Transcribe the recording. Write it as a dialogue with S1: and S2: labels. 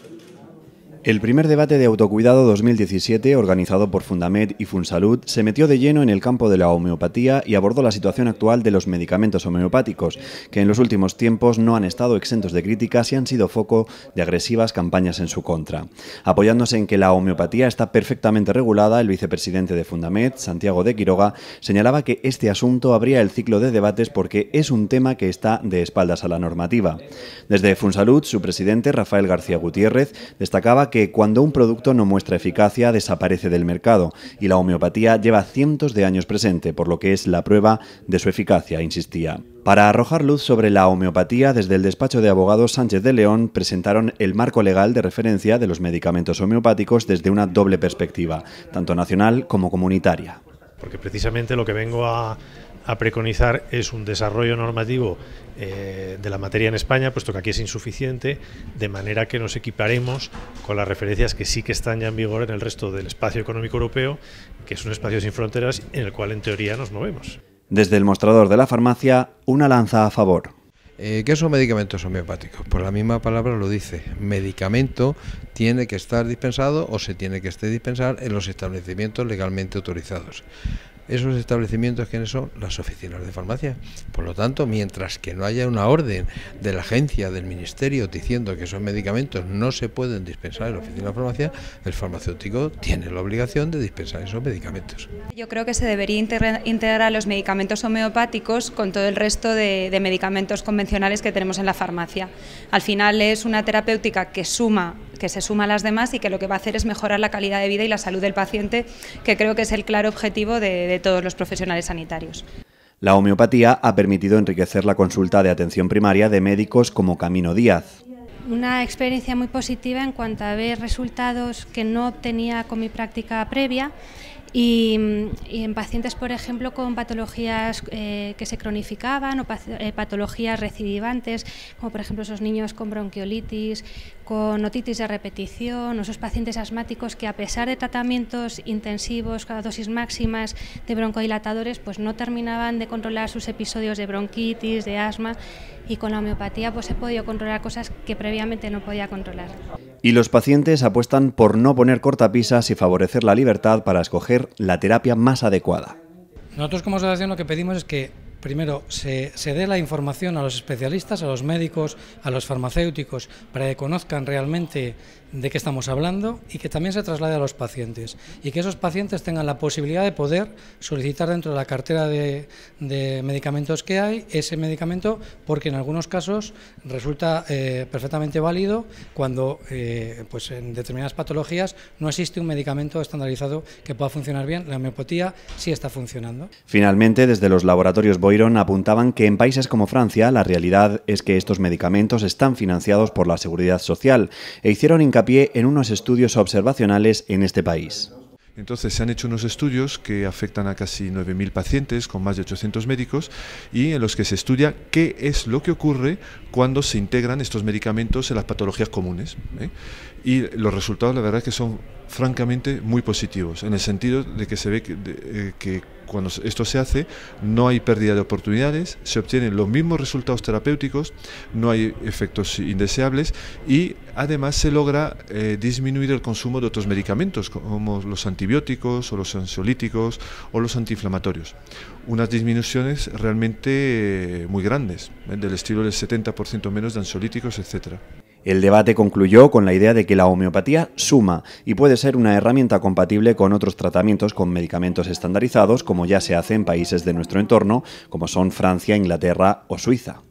S1: Thank you. El primer debate de autocuidado 2017, organizado por Fundamed y Funsalud, se metió de lleno en el campo de la homeopatía y abordó la situación actual de los medicamentos homeopáticos, que en los últimos tiempos no han estado exentos de críticas y han sido foco de agresivas campañas en su contra. Apoyándose en que la homeopatía está perfectamente regulada, el vicepresidente de Fundamed, Santiago de Quiroga, señalaba que este asunto abría el ciclo de debates porque es un tema que está de espaldas a la normativa. Desde Funsalud, su presidente, Rafael García Gutiérrez, destacaba que cuando un producto no muestra eficacia desaparece del mercado y la homeopatía lleva cientos de años presente, por lo que es la prueba de su eficacia, insistía. Para arrojar luz sobre la homeopatía, desde el despacho de abogados Sánchez de León presentaron el marco legal de referencia de los medicamentos homeopáticos desde una doble perspectiva, tanto nacional como comunitaria. Porque precisamente lo que vengo a a preconizar es un desarrollo normativo eh, de la materia en España, puesto que aquí es insuficiente, de manera que nos equiparemos con las referencias que sí que están ya en vigor en el resto del espacio económico europeo, que es un espacio sin fronteras en el cual en teoría nos movemos. Desde el mostrador de la farmacia, una lanza a favor.
S2: Eh, ¿Qué son medicamentos homeopáticos? Pues la misma palabra lo dice. Medicamento tiene que estar dispensado o se tiene que estar dispensar en los establecimientos legalmente autorizados. Esos establecimientos, ¿quiénes son? Las oficinas de farmacia. Por lo tanto, mientras que no haya una orden de la agencia, del ministerio, diciendo que esos medicamentos no se pueden dispensar en la oficina de farmacia, el farmacéutico tiene la obligación de dispensar esos medicamentos.
S3: Yo creo que se debería integrar los medicamentos homeopáticos con todo el resto de, de medicamentos convencionales que tenemos en la farmacia. Al final es una terapéutica que suma, que se suma a las demás y que lo que va a hacer es mejorar la calidad de vida y la salud del paciente, que creo que es el claro objetivo de, de todos los profesionales sanitarios.
S1: La homeopatía ha permitido enriquecer la consulta de atención primaria de médicos como Camino Díaz.
S3: Una experiencia muy positiva en cuanto a ver resultados que no obtenía con mi práctica previa Mm, y, en pacientes, por ejemplo, con patologías eh, que se cronificaban o eh, patologías recidivantes, como por ejemplo esos niños con bronquiolitis, con otitis de repetición, o esos pacientes asmáticos que a pesar de tratamientos intensivos, con dosis máximas de broncodilatadores, pues no terminaban de controlar sus episodios de bronquitis, de asma, y con la homeopatía pues he podido controlar cosas que previamente no podía controlar.
S1: Y los pacientes apuestan por no poner cortapisas y favorecer la libertad para escoger la terapia más adecuada.
S2: Nosotros como asociación lo que pedimos es que primero, se, se, dé la información a los especialistas, a los médicos, a los farmacéuticos, para que conozcan realmente de qué estamos hablando y que también se traslade a los pacientes. Y que esos pacientes tengan la posibilidad de poder solicitar dentro de la cartera de, medicamentos que hay ese medicamento, porque en algunos casos resulta eh, perfectamente válido cuando eh, pues en determinadas patologías no existe un medicamento estandarizado que pueda funcionar bien. La homeopatía sí está funcionando.
S1: Finalmente, desde los laboratorios apuntaban que en países como Francia la realidad es que estos medicamentos están financiados por la Seguridad Social e hicieron hincapié en unos estudios observacionales en este país.
S4: Entonces se han hecho unos estudios que afectan a casi 9.000 pacientes con más de 800 médicos y en los que se estudia qué es lo que ocurre cuando se integran estos medicamentos en las patologías comunes. ¿eh? Y los resultados, la verdad, es que son francamente muy positivos, en el sentido de que se ve eh, que, cuando esto se hace no hay pérdida de oportunidades, se obtienen los mismos resultados terapéuticos, no hay efectos indeseables y además se logra eh, disminuir el consumo de otros medicamentos como los antibióticos o los ansiolíticos o los antiinflamatorios. Unas disminuciones realmente muy grandes, del estilo del 70% menos etc.
S1: El debate concluyó con la idea de que la homeopatía suma y puede ser una herramienta compatible con otros tratamientos con medicamentos estandarizados, como ya se hace en países de nuestro entorno, como son Francia, Inglaterra o Suiza.